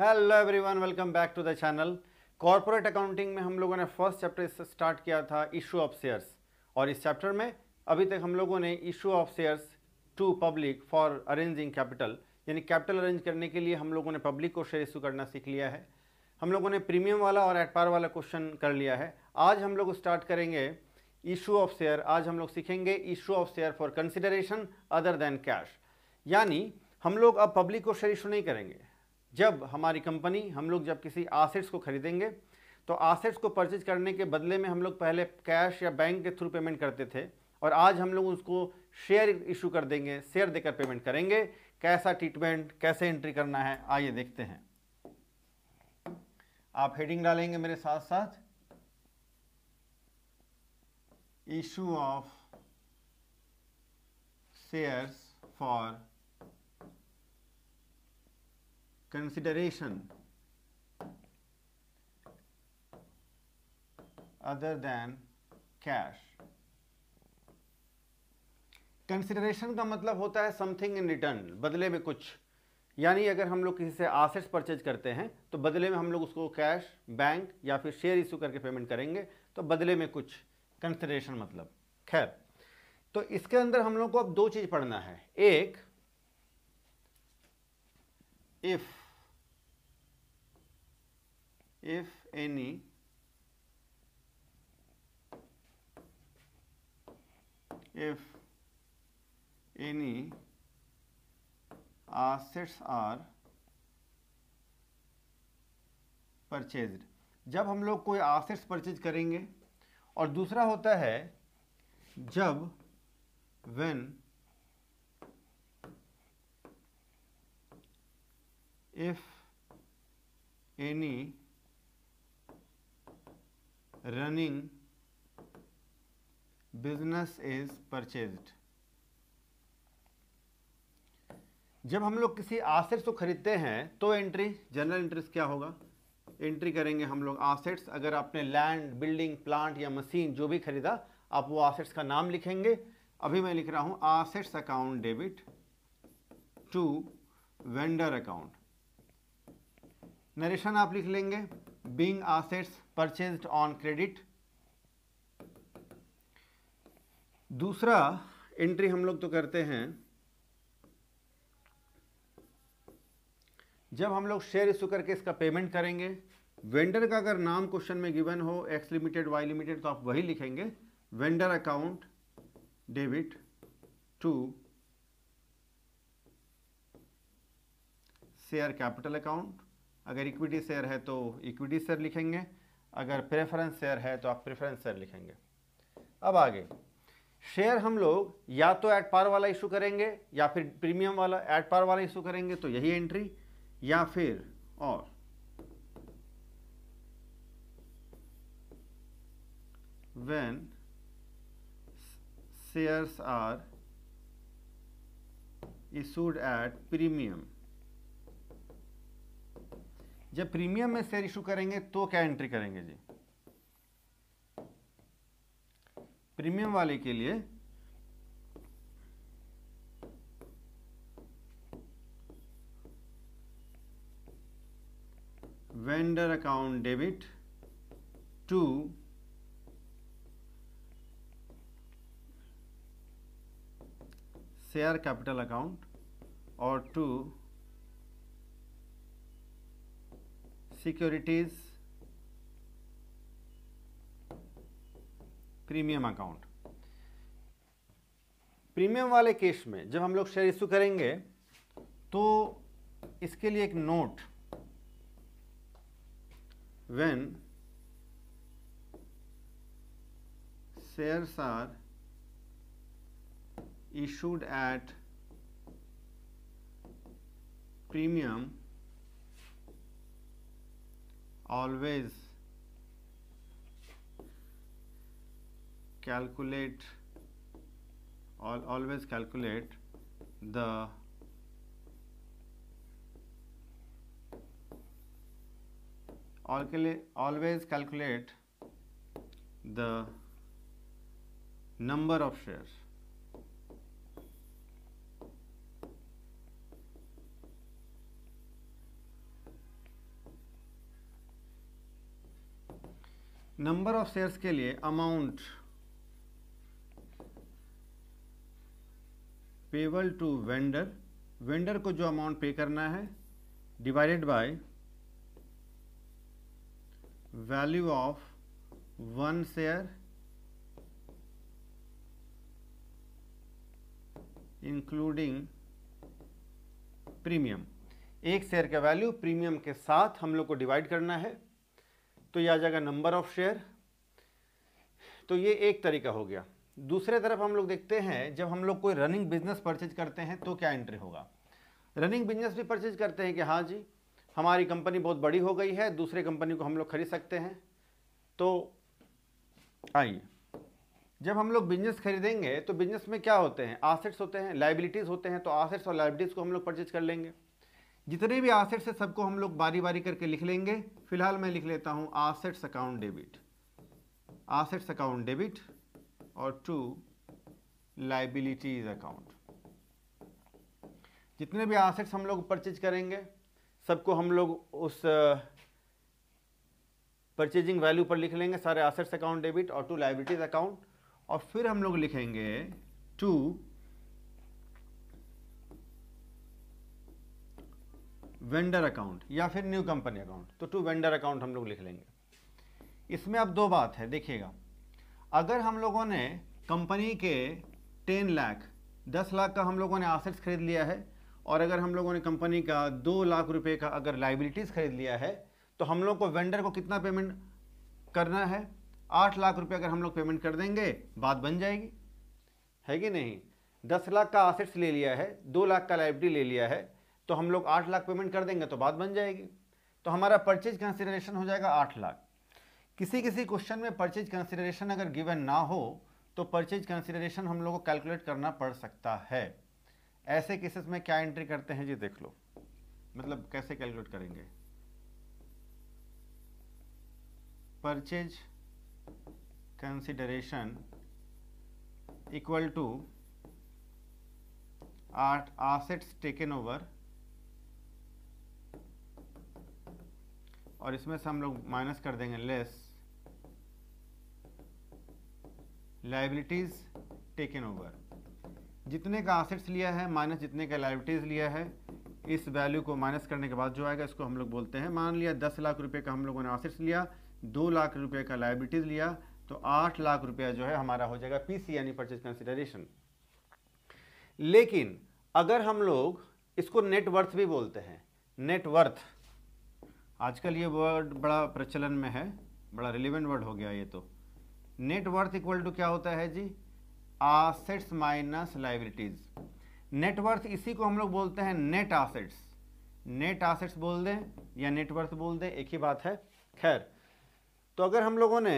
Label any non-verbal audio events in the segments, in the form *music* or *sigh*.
Hello everyone welcome back to the channel corporate accounting में हम लोगों ने फर्स्ट चैप्टर स्टार्ट किया था इशू ऑफ शेयर्स और इस चैप्टर में अभी तक हम लोगों ने issue of shares to public for arranging capital यानी कैपिटल अरेंज करने के लिए हम लोगों ने पब्लिक को शेयर इशू करना सीख लिया है हम लोगों ने प्रीमियम वाला और एट पार वाला क्वेश्चन कर लिया है आज हम लोग स्टार्ट करेंगे इशू ऑफ शेयर आज हम लोग सीखेंगे issue of share for consideration other than cash यानी हम लोग अब पब्लिक को शेयर इशू नहीं करेंगे जब हमारी कंपनी हम लोग जब किसी आसेट्स को खरीदेंगे तो आसेट्स को परचेज करने के बदले में हम लोग पहले कैश या बैंक के थ्रू पेमेंट करते थे और आज हम लोग उसको शेयर इशू कर देंगे शेयर देकर पेमेंट करेंगे कैसा ट्रीटमेंट कैसे एंट्री करना है आइए देखते हैं आप हेडिंग डालेंगे मेरे साथ साथ issue of shares for consideration other than cash consideration का मतलब होता है समथिंग इन रिटर्न बदले में कुछ यानी अगर हम लोग किसी से आसेट्स परचेज करते हैं तो बदले में हम लोग उसको कैश बैंक या फिर शेयर इशू करके पेमेंट करेंगे तो बदले में कुछ कंसिडरेशन मतलब खैर तो इसके अंदर हम लोग को अब दो चीज़ पढ़ना है एक if if any if any assets are purchased जब हम लोग कोई assets purchase करेंगे और दूसरा होता है जब when if any running business is purchased जब हम लोग किसी आसेट्स को खरीदते हैं तो एंट्री जनरल इंटरेस्ट क्या होगा एंट्री करेंगे हम लोग आसेट्स अगर आपने लैंड बिल्डिंग प्लांट या मशीन जो भी खरीदा आप वो आसेट्स का नाम लिखेंगे अभी मैं लिख रहा हूं assets account debit to vendor account narration आप लिख लेंगे being assets purchase on credit दूसरा एंट्री हम लोग तो करते हैं जब हम लोग शेयर इशू करके इसका पेमेंट करेंगे वेंडर का अगर नाम क्वेश्चन में गिवन हो एक्स लिमिटेड वाई लिमिटेड तो आप वही लिखेंगे vendor account debit to share capital account अगर इक्विटी शेयर है तो इक्विटी शेयर लिखेंगे अगर प्रेफरेंस शेयर है तो आप प्रेफरेंस शेयर लिखेंगे अब आगे शेयर हम लोग या तो एट पार वाला इशू करेंगे या फिर प्रीमियम वाला एट पार वाला इशू करेंगे तो यही एंट्री या फिर और when shares are issued at premium जब प्रीमियम में शेयर इशू करेंगे तो क्या एंट्री करेंगे जी प्रीमियम वाले के लिए vendor account debit to share capital account और to securities premium account premium वाले केस में जब हम लोग शेयर इशू करेंगे तो इसके लिए एक note when shares are issued at premium always calculate always calculate the always calculate the number of shares number of shares के लिए amount payable to vendor vendor को जो अमाउंट पे करना है divided by value of one share including premium एक share का value premium के साथ हम लोग को डिवाइड करना है तो यह आ जाएगा नंबर ऑफ शेयर तो ये एक तरीका हो गया दूसरे तरफ हम लोग देखते हैं जब हम लोग कोई रनिंग बिजनेस परचेज करते हैं तो क्या एंट्री होगा रनिंग बिजनेस भी परचेज करते हैं कि हाँ जी हमारी कंपनी बहुत बड़ी हो गई है दूसरे कंपनी को हम लोग खरीद सकते हैं तो आइए जब हम लोग बिजनेस खरीदेंगे तो बिजनेस में क्या होते हैं आसेट्स होते हैं लाइबिलिटीज़ होते हैं तो आसेट्स और लाइबिलिटीज़ को हम लोग परचेज कर लेंगे जितने भी आसेट्स है सबको हम लोग बारी बारी करके लिख लेंगे फिलहाल मैं लिख लेता हूं assets account debit assets account debit और टू लाइबिलिटीज अकाउंट जितने भी आसेट्स हम लोग परचेज करेंगे सबको हम लोग उस परचेजिंग वैल्यू पर लिख लेंगे सारे आसेट्स अकाउंट डेबिट और टू लाइबिलिटीज अकाउंट और फिर हम लोग लिखेंगे टू वेंडर अकाउंट या फिर न्यू कंपनी अकाउंट तो टू वेंडर अकाउंट हम लोग लिख लेंगे इसमें अब दो बात है देखिएगा अगर हम लोगों ने कंपनी के टेन लाख दस लाख का हम लोगों ने आसेट्स खरीद लिया है और अगर हम लोगों ने कंपनी का दो लाख रुपए का अगर लाइबिलिटीज़ खरीद लिया है तो हम लोग को वेंडर को कितना पेमेंट करना है आठ लाख रुपये अगर हम लोग पेमेंट कर देंगे बात बन जाएगी है कि नहीं दस लाख का आसेट्स ले लिया है दो लाख का लाइबिलिटी ले लिया है तो हम लोग आठ लाख पेमेंट कर देंगे तो बात बन जाएगी तो हमारा परचेज कंसिडरेशन हो जाएगा आठ लाख किसी किसी क्वेश्चन में परचेज कंसिडरेशन अगर गिवन ना हो तो परचेज कंसिडरेशन हम लोग को कैलकुलेट करना पड़ सकता है ऐसे केसेस में क्या एंट्री करते हैं जी देख लो मतलब कैसे कैलकुलेट करेंगे परचेज कंसिडरेशन इक्वल टू आठ आसेट्स टेकन ओवर और इसमें से हम लोग माइनस कर देंगे लेस लाइबिलिटीज टेकन ओवर जितने का एसेट्स लिया है माइनस जितने का लाइबिलिटीज लिया है इस वैल्यू को माइनस करने के बाद जो आएगा इसको हम लोग बोलते हैं मान लिया दस लाख रुपए का हम लोगों ने एसेट्स लिया दो लाख रुपए का लाइबिलिटीज लिया तो आठ लाख रुपया जो है हमारा हो जाएगा पीसी यानी परचेज कंसिडरेशन लेकिन अगर हम लोग इसको नेटवर्थ भी बोलते हैं नेटवर्थ आजकल ये वर्ड बड़ा प्रचलन में है बड़ा रिलेवेंट वर्ड हो गया ये तो नेट वर्थ इक्वल टू क्या होता है जी आसेट्स माइनस लाइबिलिटीज नेटवर्थ इसी को हम लोग बोलते हैं नेट आसेट्स नेट आसेट्स बोल दें या नेटवर्थ बोल दें एक ही बात है खैर तो अगर हम लोगों ने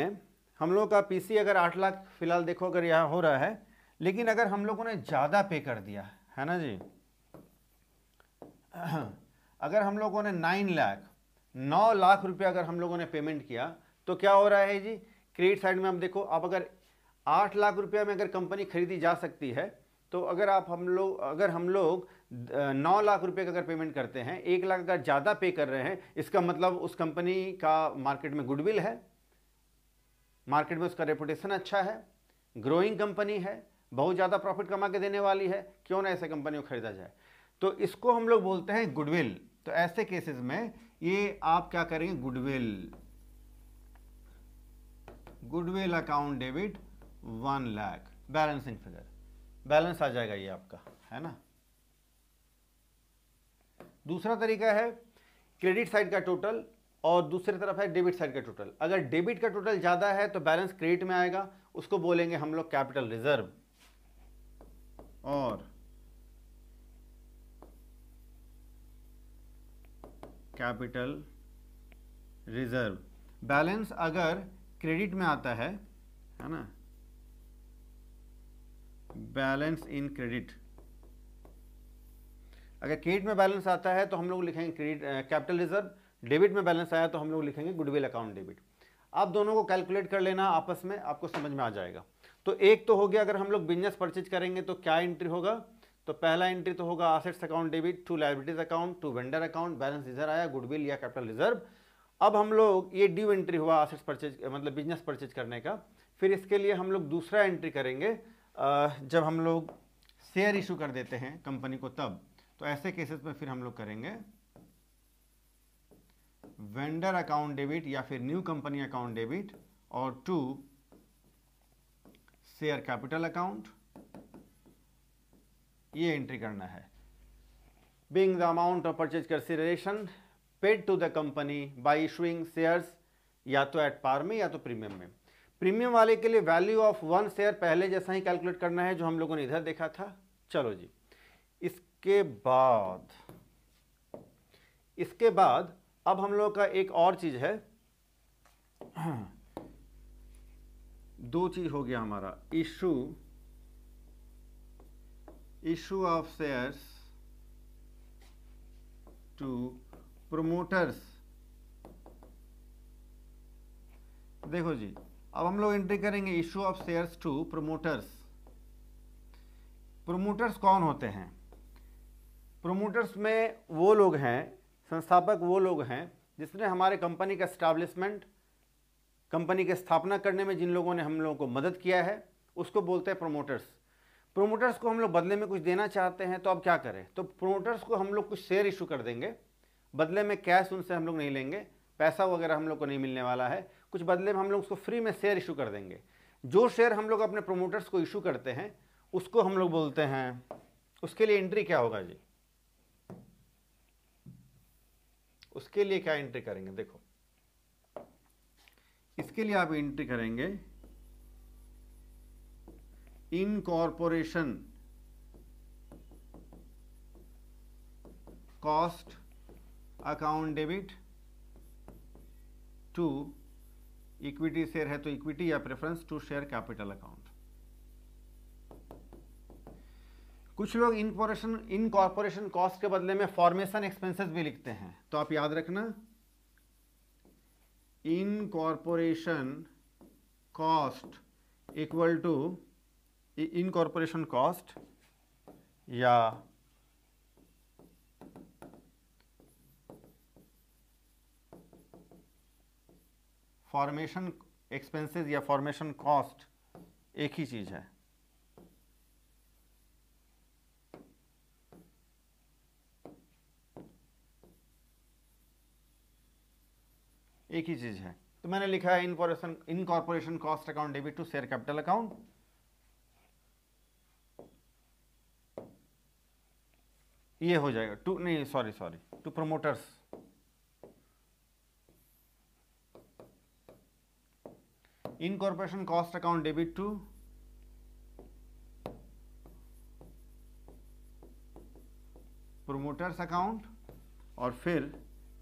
हम लोगों का पीसी अगर आठ लाख फिलहाल देखो अगर यहाँ हो रहा है लेकिन अगर हम लोगों ने ज़्यादा पे कर दिया है ना जी *clears throat* अगर हम लोगों ने नाइन लाख नौ लाख रुपये अगर हम लोगों ने पेमेंट किया तो क्या हो रहा है जी क्रेडिट साइड में आप देखो आप अगर आठ लाख रुपया में अगर कंपनी खरीदी जा सकती है तो अगर आप हम लोग अगर हम लोग नौ लाख रुपए का अगर पेमेंट करते हैं एक लाख अगर ज़्यादा पे कर रहे हैं इसका मतलब उस कंपनी का मार्केट में गुडविल है मार्केट में उसका रेपुटेशन अच्छा है ग्रोइंग कंपनी है बहुत ज़्यादा प्रॉफिट कमा के देने वाली है क्यों ना ऐसे कंपनी को खरीदा जाए तो इसको हम लोग बोलते हैं गुडविल तो ऐसे केसेस में ये आप क्या करेंगे goodwill goodwill account debit one lakh balancing figure balance आ जाएगा ये आपका है ना दूसरा तरीका है क्रेडिट साइड का टोटल और दूसरी तरफ है डेबिट साइड का टोटल अगर डेबिट का टोटल ज़्यादा है तो बैलेंस क्रेडिट में आएगा उसको बोलेंगे हम लोग कैपिटल रिजर्व और कैपिटल रिजर्व बैलेंस अगर क्रेडिट में आता है है ना बैलेंस इन क्रेडिट अगर क्रेडिट में बैलेंस आता है तो हम लोग लिखेंगे क्रेडिट कैपिटल रिजर्व डेबिट में बैलेंस आया तो हम लोग लिखेंगे गुडविल अकाउंट डेबिट आप दोनों को कैलकुलेट कर लेना आपस में आपको समझ में आ जाएगा तो एक तो हो गया अगर हम लोग बिजनेस परचेज करेंगे तो क्या एंट्री होगा तो पहला एंट्री तो होगा assets account debit to liabilities account to vendor account balance reserve आया गुडविल या कैपिटल रिजर्व अब हम लोग ये ड्यू एंट्री हुआ एसेट्स परचेज मतलब बिजनेस परचेज करने का फिर इसके लिए हम लोग दूसरा एंट्री करेंगे जब हम लोग शेयर इशू कर देते हैं कंपनी को तब तो ऐसे केसेस में फिर हम लोग करेंगे वेंडर अकाउंट डेबिट या फिर न्यू कंपनी अकाउंट डेबिट और टू शेयर कैपिटल अकाउंट ये एंट्री करना है being the amount of purchase consideration paid to the company by issuing shares या तो एट पार में या तो प्रीमियम में प्रीमियम वाले के लिए वैल्यू ऑफ वन शेयर पहले जैसा ही कैलकुलेट करना है जो हम लोगों ने इधर देखा था चलो जी इसके बाद इसके बाद अब हम लोग का एक और चीज है *clears throat* दो चीज हो गया हमारा issue issue of shares to promoters देखो जी अब हम लोग एंट्री करेंगे issue of shares to promoters promoters कौन होते हैं प्रोमोटर्स में वो लोग हैं संस्थापक वो लोग हैं जिसने हमारे कंपनी का स्टैब्लिशमेंट कंपनी की स्थापना करने में जिन लोगों ने हम लोगों को मदद किया है उसको बोलते हैं प्रोमोटर्स प्रोमोटर्स को हम लोग बदले में कुछ देना चाहते हैं तो अब क्या करें तो प्रोमोटर्स को हम लोग कुछ शेयर इशू कर देंगे बदले में कैश उनसे हम लोग नहीं लेंगे पैसा वगैरह हम लोग को नहीं मिलने वाला है कुछ बदले में हम लोग उसको फ्री में शेयर इशू कर देंगे जो शेयर हम लोग अपने प्रोमोटर्स को इशू करते हैं उसको हम लोग बोलते हैं उसके लिए एंट्री क्या होगा जी उसके लिए क्या एंट्री करेंगे देखो इसके लिए आप एंट्री करेंगे incorporation cost account debit to equity share है तो equity या preference to share capital account कुछ लोग इनकॉर्पोरेशन इनकॉर्पोरेशन कॉस्ट के बदले में फॉर्मेशन एक्सपेंसेस भी लिखते हैं तो आप याद रखना incorporation cost equal to incorporation cost या फॉर्मेशन एक्सपेंसेस या फॉर्मेशन कॉस्ट एक ही चीज है एक ही चीज है तो मैंने लिखा है incorporation incorporation cost account debit to share capital account ये हो जाएगा टू नहीं sorry sorry to promoters incorporation cost account debit to promoters account और फिर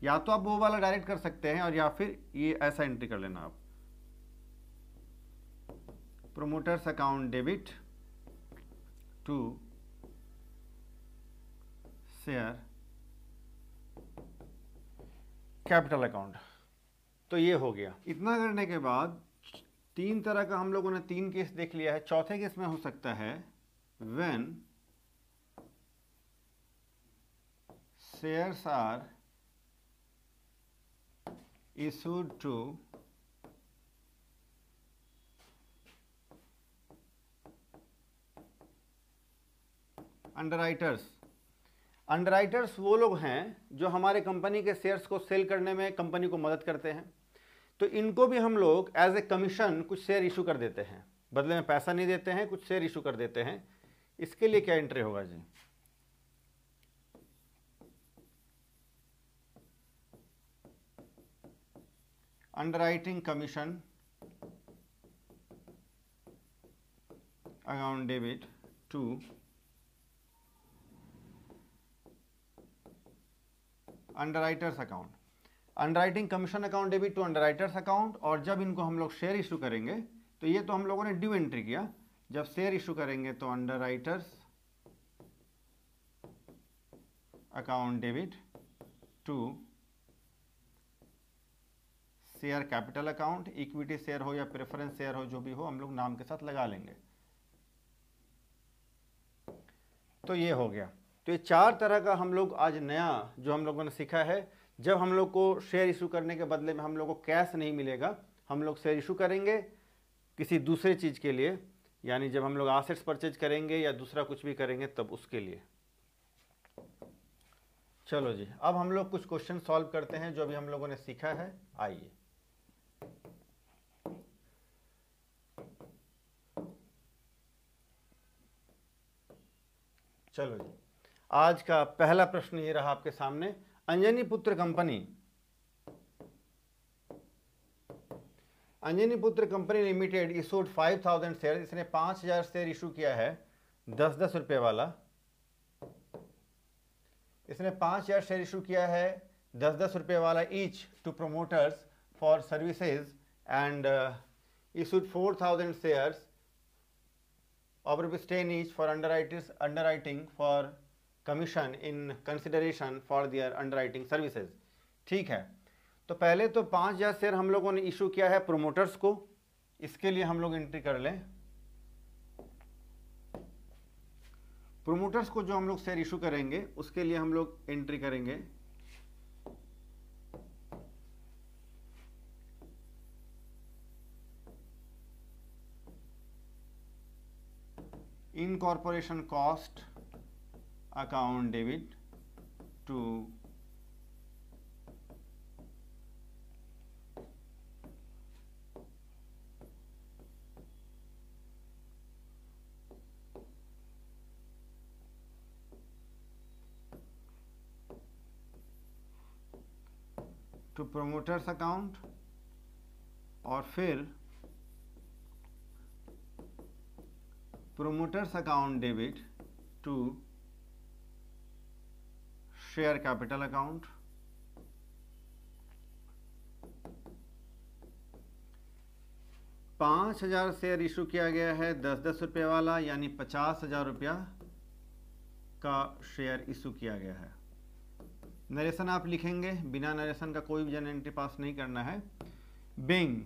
या तो आप वो वाला डायरेक्ट कर सकते हैं और या फिर ये ऐसा एंट्री कर लेना आप promoters account debit to share capital account तो ये हो गया इतना करने के बाद तीन तरह का हम लोगों ने तीन केस देख लिया है चौथे केस में हो सकता है shares are issued to underwriters underwriters वो लोग हैं जो हमारे कंपनी के शेयर्स को सेल करने में कंपनी को मदद करते हैं तो इनको भी हम लोग एज ए कमीशन कुछ शेयर इशू कर देते हैं बदले में पैसा नहीं देते हैं कुछ शेयर इशू कर देते हैं इसके लिए क्या एंट्री होगा जी underwriting commission account debit to underwriters account underwriting commission account debit to underwriters account और जब इनको हम लोग शेयर इशू करेंगे तो ये तो हम लोगों ने ड्यू एंट्री किया जब शेयर इशू करेंगे तो underwriters account debit to share capital account equity share हो या प्रेफरेंस शेयर हो जो भी हो हम लोग नाम के साथ लगा लेंगे तो ये हो गया तो ये चार तरह का हम लोग आज नया जो हम लोगों ने सीखा है जब हम लोग को शेयर इशू करने के बदले में हम लोग को कैश नहीं मिलेगा हम लोग शेयर इशू करेंगे किसी दूसरे चीज़ के लिए यानी जब हम लोग आसेट्स परचेज करेंगे या दूसरा कुछ भी करेंगे तब उसके लिए चलो जी अब हम लोग कुछ क्वेश्चन सॉल्व करते हैं जो अभी हम लोगों ने सीखा है आइए चलो जी आज का पहला प्रश्न ये रहा आपके सामने अंजनी पुत्र कंपनी अंजनी पुत्र कंपनी लिमिटेड इशूड 5000 शेयर इसने 5000 शेयर इशू किया है दस दस रुपये वाला इसने 5000 शेयर इशू किया है दस दस रुपये वाला each to promoters for services and issued 4000 shares of each for underwriters underwriting for commission in consideration for their underwriting services ठीक है तो पहले तो पाँच हज़ार शेयर हम लोगों ने इशू किया है प्रोमोटर्स को इसके लिए हम लोग एंट्री कर लें प्रोमोटर्स को जो हम लोग शेयर इशू करेंगे उसके लिए हम लोग एंट्री करेंगे incorporation cost account debit to to promoters account और फिर promoters account debit to share capital account पांच हजार शेयर इशू किया गया है दस दस रुपये वाला यानी पचास हजार रुपया का शेयर इशू किया गया है नरेशन आप लिखेंगे बिना नरेशन का कोई भी जन एंट्री पास नहीं करना है being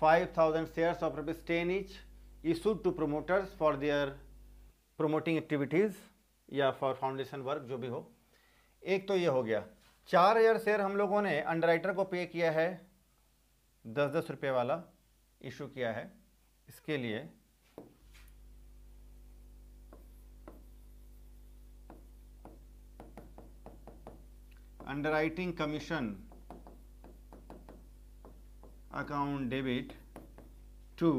five thousand share of rupees ten each issue to promoters for their promoting activities या फॉर फाउंडेशन वर्क जो भी हो एक तो ये हो गया चार हज़ार शेयर हम लोगों ने अंडर को पे किया है दस दस रुपये वाला इशू किया है इसके लिए underwriting commission account debit to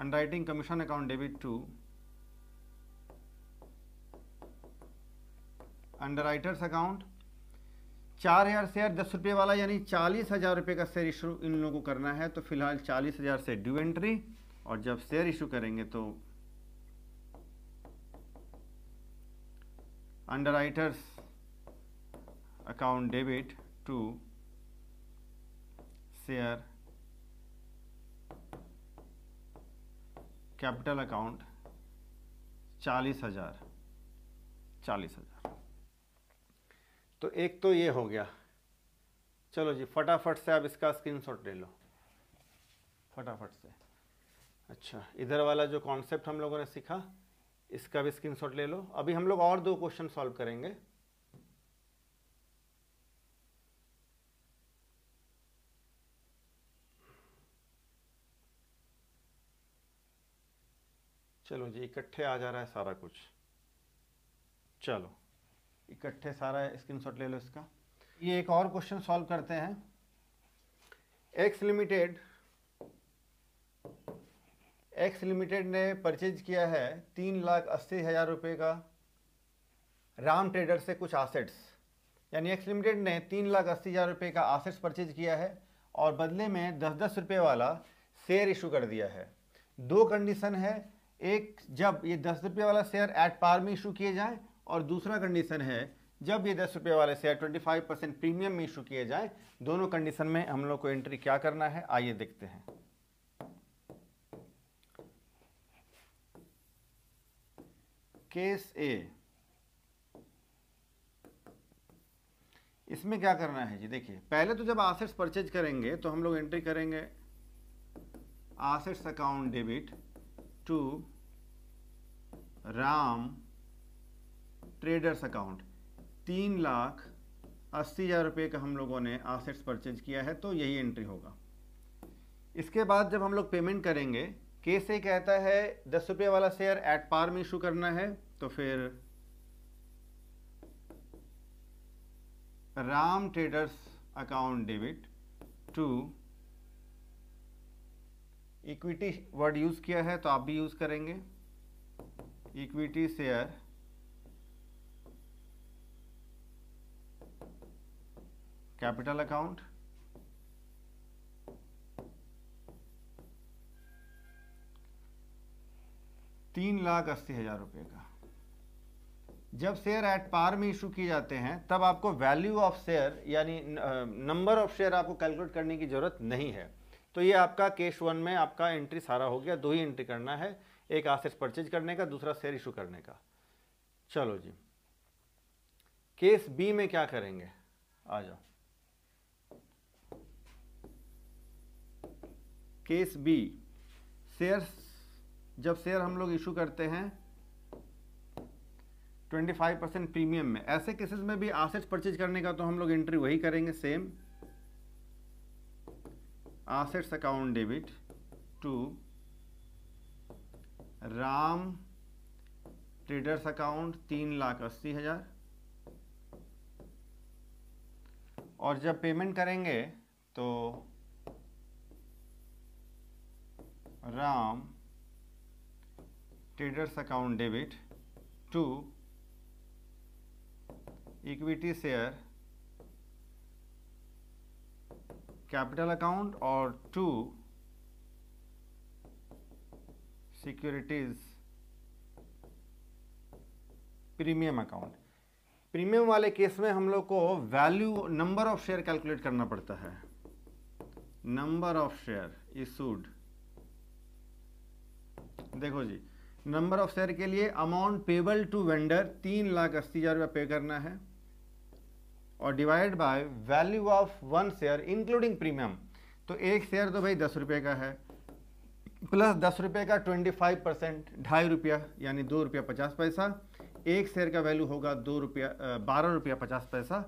underwriting commission account debit to underwriters account चार हज़ार शेयर दस रुपये वाला यानी चालीस हज़ार रुपये का शेयर इशू इन लोगों को करना है तो फिलहाल चालीस हज़ार से ड्यू एंट्री और जब शेयर इशू करेंगे तो underwriters account debit to share capital account चालीस हज़ार चालीस हज़ार तो एक तो ये हो गया चलो जी फटाफट से आप इसका स्क्रीनशॉट ले लो फटाफट से अच्छा इधर वाला जो कॉन्सेप्ट हम लोगों ने सीखा इसका भी स्क्रीनशॉट ले लो अभी हम लोग और दो क्वेश्चन सॉल्व करेंगे चलो जी इकट्ठे आ जा रहा है सारा कुछ चलो इकट्ठे सारा स्क्रीनशॉट ले लो इसका ये एक और क्वेश्चन सॉल्व करते हैं एक्स लिमिटेड एक्स लिमिटेड ने परचेज किया है तीन लाख अस्सी हज़ार रुपये का राम ट्रेडर से कुछ आसेट्स यानी एक्स लिमिटेड ने तीन लाख अस्सी हज़ार रुपये का आसेट्स परचेज किया है और बदले में दस दस रुपये वाला शेयर इशू कर दिया है दो कंडीशन है एक जब ये दस रुपये वाला शेयर एट पार में इशू किए जाएँ और दूसरा कंडीशन है जब ये दस रुपये वाले share twenty five percent premium में इशू किए जाए दोनों कंडीशन में हम लोग को एंट्री क्या करना है आइए देखते हैं केस ए इसमें क्या करना है जी देखिए पहले तो जब आसेट्स परचेज करेंगे तो हम लोग एंट्री करेंगे assets account debit to Ram traders account तीन लाख अस्सी हज़ार रुपये का हम लोगों ने आसेट्स परचेज किया है तो यही एंट्री होगा इसके बाद जब हम लोग पेमेंट करेंगे कैसे कहता है दस रुपये वाला शेयर एट पार में इशू करना है तो फिर Ram traders account debit to equity word use किया है तो आप भी यूज़ करेंगे इक्विटी शेयर कैपिटल अकाउंट तीन लाख अस्सी हजार रुपये का जब शेयर एट पार में इशू किए जाते हैं तब आपको वैल्यू ऑफ शेयर यानी नंबर ऑफ शेयर आपको कैलकुलेट करने की ज़रूरत नहीं है तो ये आपका केस वन में आपका एंट्री सारा हो गया दो ही एंट्री करना है एक आशेष परचेज करने का दूसरा शेयर इशू करने का चलो जी केस बी में क्या करेंगे आ जाओ केस बी शेयर्स जब शेयर हम लोग इशू करते हैं 25 परसेंट प्रीमियम में ऐसे केसेस में भी आसेट्स परचेज करने का तो हम लोग एंट्री वही करेंगे same assets account debit to Ram traders account तीन लाख अस्सी हज़ार और जब पेमेंट करेंगे तो Ram traders account debit to equity share capital account और to securities premium account premium वाले केस में हम लोग को value number of share calculate करना पड़ता है नंबर ऑफ शेयर इशूड देखो जी नंबर ऑफ शेयर के लिए अमाउंट पेबल टू वेंडर तीन लाख अस्सी हज़ार रुपया पे करना है और divide by value of one share including premium तो एक शेयर तो भाई दस रुपये का है प्लस दस रुपये का ट्वेंटी फाइव परसेंट ढाई रुपया यानी दो रुपया पचास पैसा एक शेयर का वैल्यू होगा दो रुपया बारह रुपया पचास पैसा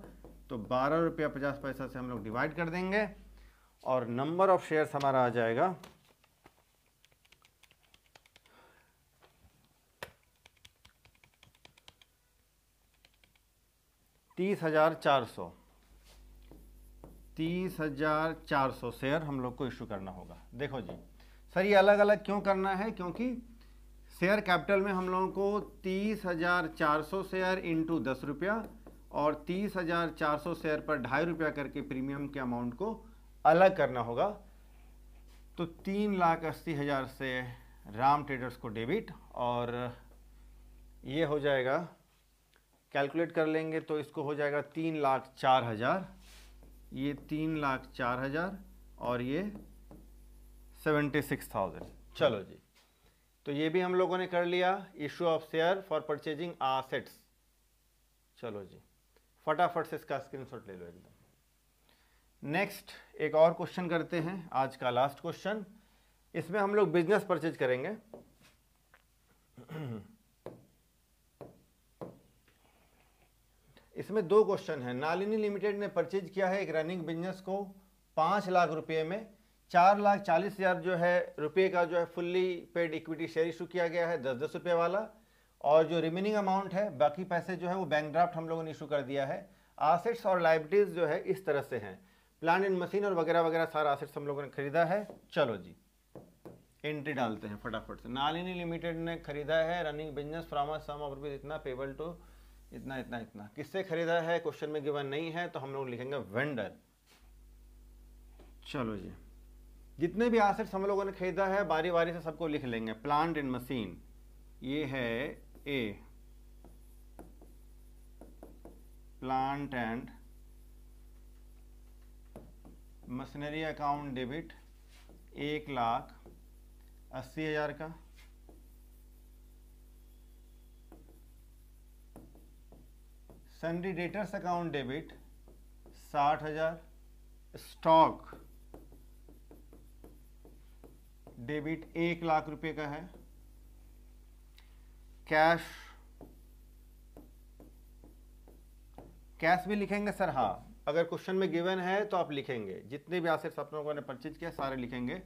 तो बारह रुपया पचास पैसा से हम लोग डिवाइड कर देंगे और नंबर ऑफ शेयर्स हमारा आ जाएगा तीस हजार चार सौ तीस हजार चार सौ शेयर हम लोग को इशू करना होगा देखो जी सर ये अलग अलग क्यों करना है क्योंकि शेयर कैपिटल में हम लोगों को तीस हजार चार सौ शेयर इंटू दस रुपया और तीस हजार चार सौ शेयर पर ढाई रुपया करके प्रीमियम के अमाउंट को अलग करना होगा तो तीन लाख अस्सी हज़ार से राम ट्रेडर्स को डेबिट और ये हो जाएगा कैलकुलेट कर लेंगे तो इसको हो जाएगा तीन लाख चार हज़ार ये तीन लाख चार हज़ार और ये सेवेंटी सिक्स थाउजेंड चलो जी तो ये भी हम लोगों ने कर लिया issue of share for purchasing assets चलो जी फटाफट से इसका स्क्रीनशॉट ले लो एकदम नेक्स्ट एक और क्वेश्चन करते हैं आज का लास्ट क्वेश्चन इसमें हम लोग बिजनेस परचेज करेंगे इसमें दो क्वेश्चन है नालिनी लिमिटेड ने परचेज किया है एक रनिंग बिजनेस को पाँच लाख रुपये में चार लाख चालीस हज़ार जो है रुपये का जो है fully paid equity share issue किया गया है दस दस रुपये वाला और जो रिमेनिंग अमाउंट है बाकी पैसे जो है वो बैंक ड्राफ्ट हम लोगों ने इशू कर दिया है आसेट्स और लाइबिलिटीज़ जो है इस तरह से हैं प्लान एंड मशीन और वगैरह वगैरह सारा आसेट्स हम लोगों ने खरीदा है चलो जी एंट्री डालते हैं फटाफट से नालिनी लिमिटेड ने खरीदा है running business for a sum of rupees इतना पेबल टू इतना इतना इतना किससे खरीदा है क्वेश्चन में गिवन नहीं है तो हम लोग लिखेंगे वेंडर चलो जी जितने भी एसेट्स हम लोगों ने खरीदा है बारी बारी से सबको लिख लेंगे प्लांट एंड मशीन ये है a plant and machinery account debit एक लाख अस्सी हज़ार का सन्डी डेटर्स अकाउंट डेबिट साठ हजार स्टॉक डेबिट एक लाख रुपए का है कैश कैश भी लिखेंगे सर हाँ अगर क्वेश्चन में गिवन है तो आप लिखेंगे जितने भी आसेट्स आप लोगों ने परचेज किया सारे लिखेंगे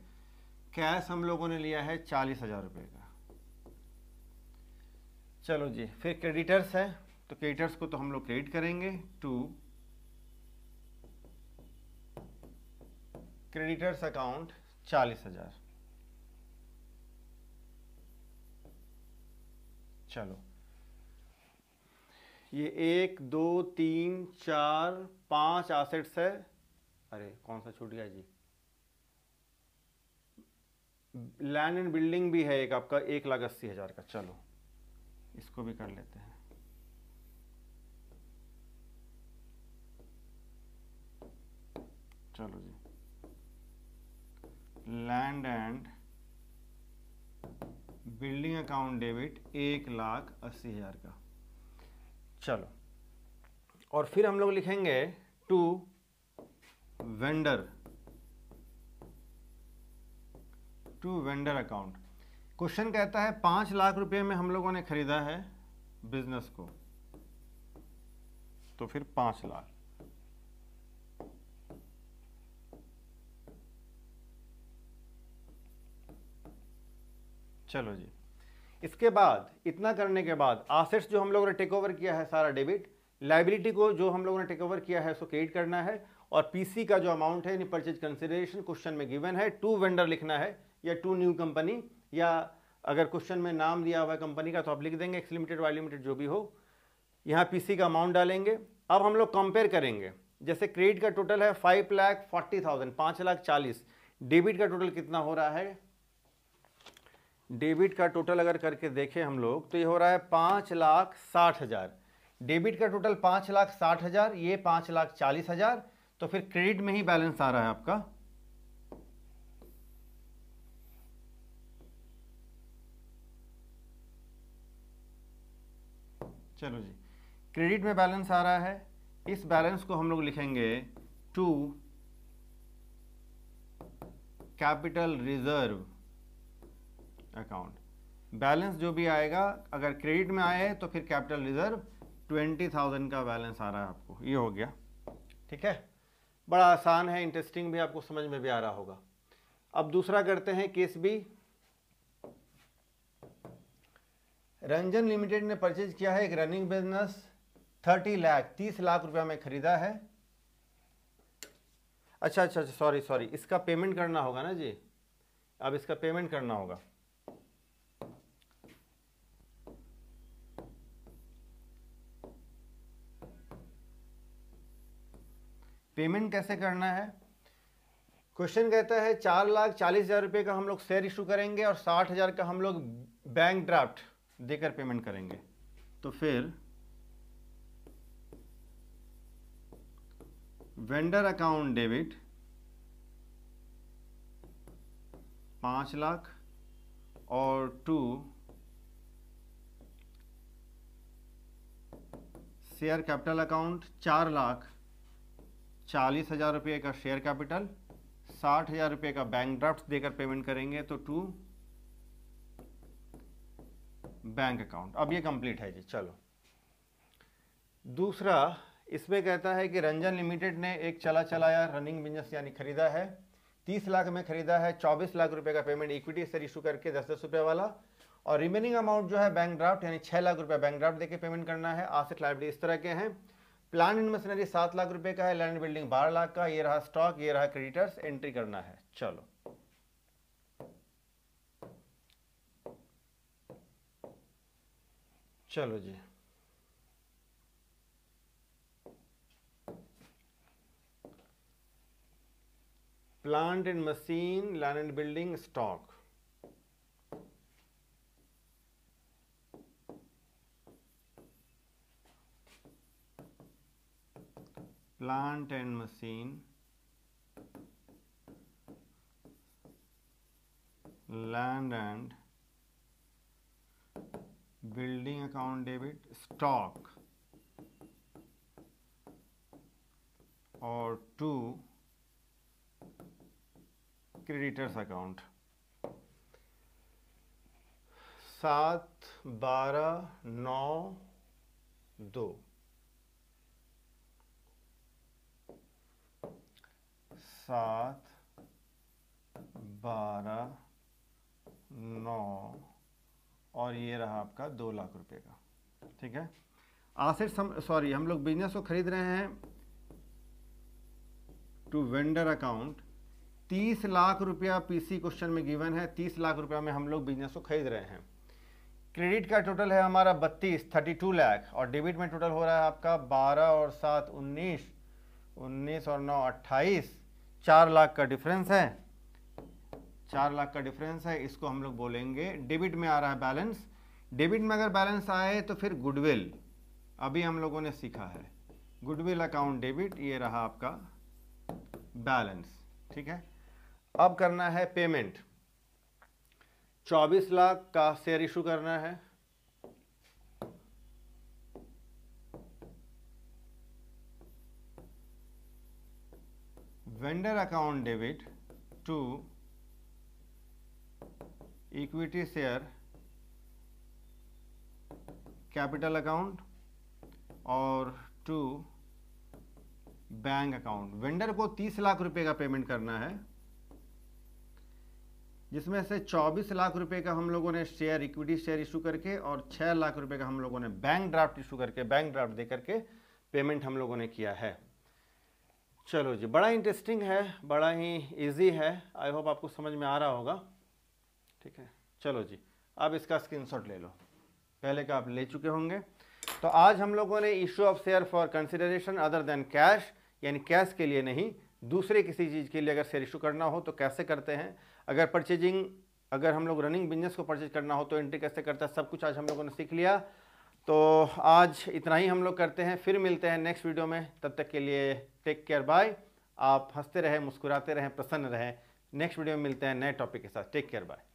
कैश हम लोगों ने लिया है चालीस हजार रुपये का चलो जी फिर क्रेडिटर्स है तो को तो हम लोग क्रेडिट करेंगे टू क्रेडिटर्स अकाउंट चालीस हजार चलो ये एक दो तीन चार पांच एसेट्स है अरे कौन सा छूट गया जी लैंड एंड बिल्डिंग भी है एक आपका एक लाख अस्सी हजार का चलो इसको भी कर लेते हैं चलो जी land and building account debit एक लाख अस्सी हज़ार का चलो और फिर हम लोग लिखेंगे to vendor to vendor account question कहता है पांच लाख रुपए में हम लोगों ने खरीदा है बिजनेस को तो फिर पांच लाख चलो जी इसके बाद इतना करने के बाद आसेट्स जो हम लोगों ने टेक ओवर किया है सारा डेबिट लाइबिलिटी को जो हम लोगों ने टेक ओवर किया है उसको क्रेडिट करना है और पीसी का जो अमाउंट है परचेज कंसिडरेशन क्वेश्चन में गिवन है टू वेंडर लिखना है या टू न्यू कंपनी या अगर क्वेश्चन में नाम दिया हुआ है कंपनी का तो आप लिख देंगे एक्स लिमिटेड वाई लिमिटेड जो भी हो यहाँ पीसी का अमाउंट डालेंगे अब हम लोग कंपेयर करेंगे जैसे क्रेडिट का टोटल है फाइव लाख फोर्टी थाउजेंड पाँच लाख चालीस डेबिट का टोटल कितना हो रहा है डेबिट का टोटल अगर करके देखें हम लोग तो ये हो रहा है पाँच लाख साठ हज़ार डेबिट का टोटल पाँच लाख साठ हज़ार ये पाँच लाख चालीस हज़ार तो फिर क्रेडिट में ही बैलेंस आ रहा है आपका चलो जी क्रेडिट में बैलेंस आ रहा है इस बैलेंस को हम लोग लिखेंगे to capital reserve account balance जो भी आएगा अगर क्रेडिट में आए तो फिर कैपिटल रिजर्व ट्वेंटी थाउजेंड का बैलेंस आ रहा है आपको ये हो गया ठीक है बड़ा आसान है इंटरेस्टिंग भी आपको समझ में भी आ रहा होगा अब दूसरा करते हैं केस बी रंजन लिमिटेड ने परचेज किया है एक रनिंग बिजनेस थर्टी लाख तीस लाख रुपया में खरीदा है अच्छा अच्छा अच्छा सॉरी सॉरी इसका पेमेंट करना होगा ना जी अब इसका पेमेंट करना होगा पेमेंट कैसे करना है क्वेश्चन कहता है चार लाख चालीस हज़ार रुपये का हम लोग शेयर इशू करेंगे और साठ हज़ार का हम लोग बैंक ड्राफ्ट देकर पेमेंट करेंगे तो फिर वेंडर अकाउंट डेबिट पांच लाख और टू शेयर कैपिटल अकाउंट चार लाख चालीस हज़ार रुपये का शेयर कैपिटल साठ हज़ार रुपये का बैंक ड्राफ्ट देकर पेमेंट करेंगे तो टू बैंक अकाउंट अब ये कंप्लीट है जी चलो दूसरा इसमें कहता है कि रंजन लिमिटेड ने एक चला चलाया रनिंग बिजनेस यानी खरीदा है तीस लाख में खरीदा है चौबीस लाख रुपए का पेमेंट इक्विटी से इशू करके दस दस रुपये वाला और रिमेनिंग अमाउंट जो है बैंक ड्राफ्ट यानी छः लाख रुपये बैंक ड्राफ्ट देकर पेमेंट करना है आसिट लाइब्रेरी इस तरह के हैं प्लान एंड मशीनरी सात लाख रुपए का है लैंड बिल्डिंग बारह लाख का ये रहा स्टॉक ये रहा क्रेडिटर्स एंट्री करना है चलो चलो जी plant and machine land and building stock the scene land and building account debit stock or to creditors account सात No Do. सात बारह नौ और ये रहा आपका दो लाख रुपए का ठीक है आसिर सॉरी हम लोग बिजनेस को खरीद रहे हैं टू वेंडर अकाउंट तीस लाख रुपया पीसी क्वेश्चन में गिवन है तीस लाख रुपया में हम लोग बिजनेस को खरीद रहे हैं क्रेडिट का टोटल है हमारा बत्तीस थर्टी टू लाख और डेबिट में टोटल हो रहा है आपका बारह और सात उन्नीस उन्नीस और नौ अट्ठाईस चार लाख का डिफरेंस है चार लाख का डिफरेंस है इसको हम लोग बोलेंगे डेबिट में आ रहा है बैलेंस डेबिट में अगर बैलेंस आए तो फिर गुडविल अभी हम लोगों ने सीखा है गुडविल अकाउंट डेबिट ये रहा आपका बैलेंस ठीक है अब करना है पेमेंट 24 लाख का शेयर इशू करना है vendor account debit to equity share capital account और टू बैंक अकाउंट वेंडर को 30 लाख रुपए का पेमेंट करना है जिसमें से 24 लाख रुपए का हम लोगों ने शेयर इक्विटी शेयर इशू करके और 6 लाख रुपए का हम लोगों ने बैंक ड्राफ्ट इशू करके बैंक ड्राफ्ट दे करके पेमेंट हम लोगों ने किया है चलो जी बड़ा इंटरेस्टिंग है बड़ा ही इजी है आई होप आपको समझ में आ रहा होगा ठीक है चलो जी अब इसका स्क्रीनशॉट ले लो पहले का आप ले चुके होंगे तो आज हम लोगों ने issue of share for consideration other than cash यानी कैश के लिए नहीं दूसरे किसी चीज़ के लिए अगर शेयर इशू करना हो तो कैसे करते हैं अगर परचेजिंग अगर हम लोग रनिंग बिजनेस को परचेज करना हो तो एंट्री कैसे करता है सब कुछ आज हम लोगों ने सीख लिया तो आज इतना ही हम लोग करते हैं फिर मिलते हैं नेक्स्ट वीडियो में तब तक के लिए टेक केयर बाय आप हंसते रहें मुस्कुराते रहें प्रसन्न रहें नेक्स्ट वीडियो में मिलते हैं नए टॉपिक के साथ टेक केयर बाय